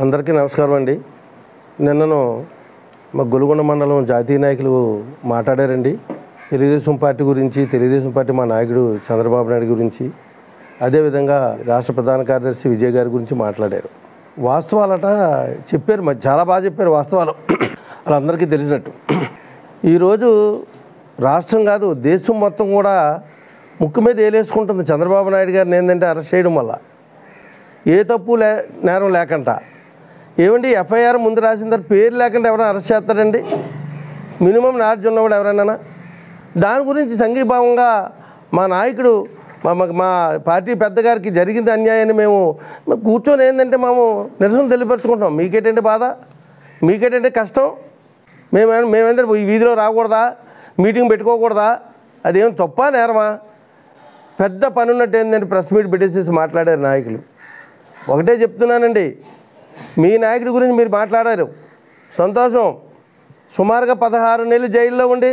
అందరికీ నమస్కారం అండి నిన్నను మా గొలుగొండ మండలం జాతీయ నాయకులు మాట్లాడారండి తెలుగుదేశం పార్టీ గురించి తెలుగుదేశం పార్టీ మా నాయకుడు చంద్రబాబు నాయుడు గురించి అదేవిధంగా రాష్ట్ర ప్రధాన కార్యదర్శి విజయ్ గారి గురించి మాట్లాడారు వాస్తవాలట చెప్పారు చాలా బాగా చెప్పారు వాస్తవాలు వాళ్ళందరికీ తెలిసినట్టు ఈరోజు రాష్ట్రం కాదు దేశం మొత్తం కూడా ముక్కు మీద ఏలేసుకుంటుంది చంద్రబాబు నాయుడు గారిని ఏంటంటే అరెస్ట్ చేయడం వల్ల ఏ తప్పు లే నేరం లేకుండా ఏమండి ఎఫ్ఐఆర్ ముందు రాసిన తర్వాత పేరు లేకుండా ఎవరైనా అరెస్ట్ చేస్తాడండి మినిమం నాలెడ్జ్ ఉన్నవాడు ఎవరైనా దాని గురించి సంఘీభావంగా మా నాయకుడు మా మా పార్టీ పెద్దగారికి జరిగింది అన్యాయాన్ని మేము కూర్చొని ఏంటంటే మేము నిరసన తెలియపరచుకుంటున్నాం మీకేటంటే బాధ మీకేటంటే కష్టం మేము మేమేంటే ఈ వీధిలో రాకూడదా మీటింగ్ పెట్టుకోకూడదా అదేం తప్ప నేరమా పెద్ద పని ఉన్నట్టు ఏంటంటే ప్రెస్ మీట్ పెట్టేసేసి మాట్లాడారు నాయకులు ఒకటే చెప్తున్నానండి మీ నాయకుడి గురించి మీరు మాట్లాడారు సంతోషం సుమారుగా పదహారు నెలలు జైల్లో ఉండి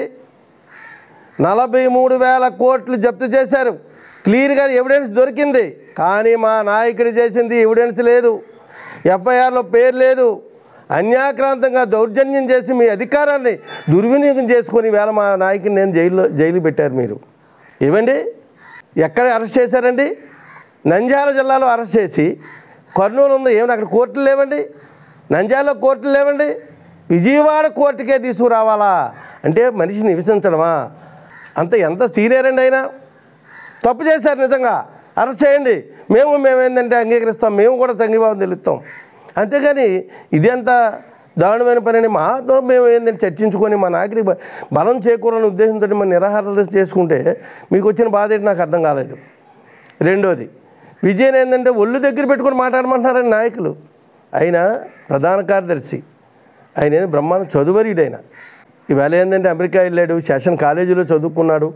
నలభై మూడు వేల కోట్లు జప్తు చేశారు క్లియర్గా ఎవిడెన్స్ దొరికింది కానీ మా నాయకుడు చేసింది ఎవిడెన్స్ లేదు ఎఫ్ఐఆర్లో పేరు లేదు అన్యాక్రాంతంగా దౌర్జన్యం చేసి మీ అధికారాన్ని దుర్వినియోగం చేసుకొని వేళ మా నాయకుడిని నేను జైల్లో జైలు పెట్టారు మీరు ఏమండి ఎక్కడ అరెస్ట్ చేశారండి నంద్యాల జిల్లాలో అరెస్ట్ చేసి కర్నూలు ఉంది ఏమన్నా అక్కడ కోర్టులు లేవండి నంజాలో కోర్టులు లేవండి విజయవాడ కోర్టుకే తీసుకురావాలా అంటే మనిషి నివసించడమా అంత ఎంత సీనియర్ అండి అయినా తప్పు చేశారు నిజంగా అరెస్ట్ చేయండి మేము మేమేందంటే అంగీకరిస్తాం మేము కూడా సంఘీభావం తెలుస్తాం అంతేగాని ఇదంతా దారుణమైన పని అని మాతో మేము ఏంటంటే చర్చించుకొని మా నాయకుడికి బలం చేకూరని ఉద్దేశంతో మన నిరాహార చేసుకుంటే మీకు వచ్చిన బాధ ఏంటి నాకు అర్థం కాలేదు రెండోది విజయన్ ఏంటంటే ఒళ్ళు దగ్గర పెట్టుకుని మాట్లాడమంటున్నారని నాయకులు ఆయన ప్రధాన కార్యదర్శి ఆయన ఏదో బ్రహ్మాండ ఆయన ఇవాళ ఏంటంటే అమెరికా వెళ్ళాడు సెషన్ కాలేజీలో చదువుకున్నాడు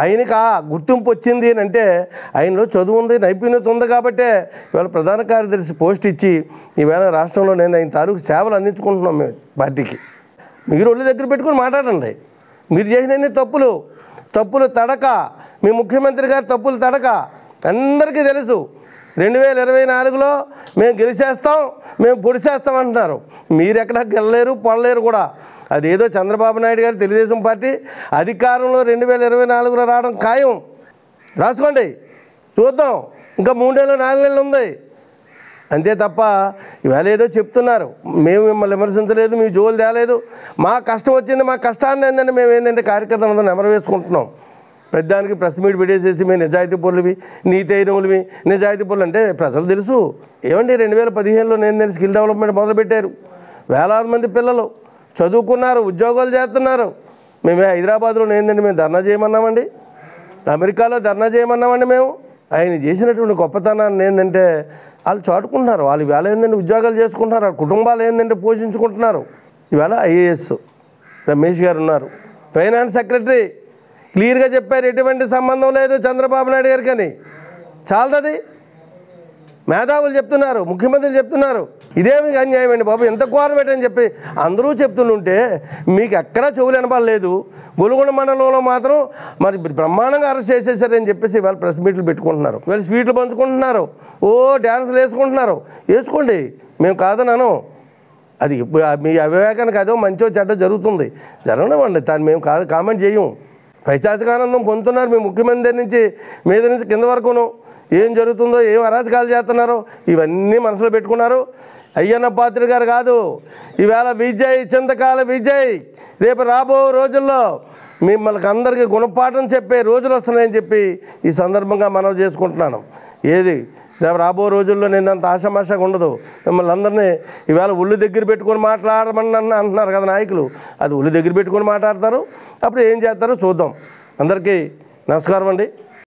ఆయనకి ఆ గుర్తింపు వచ్చింది అని అంటే ఆయనలో చదువు ఉంది నైపుణ్యత ఉంది కాబట్టే ఇవాళ ప్రధాన కార్యదర్శి పోస్ట్ ఇచ్చి ఈవేళ రాష్ట్రంలో నేను ఆయన తాలూకు సేవలు అందించుకుంటున్నాం మేము పార్టీకి మీరు ఒళ్ళు దగ్గర పెట్టుకుని మాట్లాడండి మీరు చేసిన తప్పులు తప్పులు తడక మీ ముఖ్యమంత్రి గారు తప్పులు తడక అందరికీ తెలుసు రెండు వేల ఇరవై నాలుగులో మేము గెలిచేస్తాం మేము పొడిచేస్తాం అంటున్నారు మీరెక్కడ గెలలేరు పొడలేరు కూడా అదేదో చంద్రబాబు నాయుడు గారు తెలుగుదేశం పార్టీ అధికారంలో రెండు వేల ఇరవై నాలుగులో రావడం ఖాయం రాసుకోండి చూద్దాం ఇంకా మూడేళ్ళు నాలుగు నెలలు ఉంది అంతే తప్ప ఇవాళ ఏదో చెప్తున్నారు మేము మిమ్మల్ని విమర్శించలేదు మీ జోలు తేలేదు మా కష్టం వచ్చింది మా కష్టాన్ని ఏంటంటే మేము ఏంటంటే కార్యకర్తలందరూ నెమరవేసుకుంటున్నాం పెద్దానికి ప్రెస్ మీట్ పెట్టేసేసి మేము నిజాయితీ పౌరులవి నీతి అయినవులవి నిజాయితీ పౌరులు అంటే ప్రజలు తెలుసు ఏమండి రెండు వేల పదిహేనులో నేను నేను స్కిల్ డెవలప్మెంట్ మొదలుపెట్టారు వేలాది మంది పిల్లలు చదువుకున్నారు ఉద్యోగాలు చేస్తున్నారు మేమే హైదరాబాద్లో ఏందండి మేము ధర్నా చేయమన్నామండి అమెరికాలో ధర్నా చేయమన్నామండి మేము ఆయన చేసినటువంటి గొప్పతనాన్ని ఏంటంటే వాళ్ళు చాటుకుంటున్నారు వాళ్ళు వేళ ఏంటంటే ఉద్యోగాలు చేసుకుంటున్నారు వాళ్ళ కుటుంబాలు ఏంటంటే పోషించుకుంటున్నారు ఇవాళ ఐఏఎస్ రమేష్ గారు ఉన్నారు ఫైనాన్స్ సెక్రటరీ క్లియర్గా చెప్పారు ఎటువంటి సంబంధం లేదు చంద్రబాబు నాయుడు గారికి అని చాలదది మేధావులు చెప్తున్నారు ముఖ్యమంత్రి చెప్తున్నారు ఇదేమి అన్యాయం అండి బాబు ఎంత పెట్టని చెప్పి అందరూ చెప్తుంటే మీకు ఎక్కడా చెవులు వినపడలేదు గొలుగొండ మండలంలో మాత్రం మరి బ్రహ్మాండంగా అరెస్ట్ చేసేసారని చెప్పేసి వాళ్ళు ప్రెస్ మీట్లు పెట్టుకుంటున్నారు వీళ్ళు స్వీట్లు పంచుకుంటున్నారు ఓ డ్యాన్సులు వేసుకుంటున్నారు వేసుకోండి మేము కాదన్నాను అది మీ అవివేకానికి అదో మంచో చెడ్డో జరుగుతుంది జరగడం దాన్ని మేము కాదు కామెంట్ చేయము ఆనందం పొందుతున్నారు మీ ముఖ్యమంత్రి నుంచి మీద నుంచి కింద వరకును ఏం జరుగుతుందో ఏం అరాచకాలు చేస్తున్నారో ఇవన్నీ మనసులో పెట్టుకున్నారు అయ్యన్న పాత్ర గారు కాదు ఈవేళ విజయ్ చింతకాల విజయ్ రేపు రాబో రోజుల్లో మిమ్మల్ని అందరికీ గుణపాఠం చెప్పే రోజులు వస్తున్నాయని చెప్పి ఈ సందర్భంగా మనం చేసుకుంటున్నాను ఏది రేపు రాబో రోజుల్లో నేను అంత ఆషమాషగా ఉండదు మిమ్మల్ని అందరినీ ఈవేళ ఉళ్ళు దగ్గర పెట్టుకొని మాట్లాడమని అన్న అంటున్నారు కదా నాయకులు అది ఉళ్ళు దగ్గర పెట్టుకొని మాట్లాడతారు అప్పుడు ఏం చేస్తారో చూద్దాం అందరికీ నమస్కారం అండి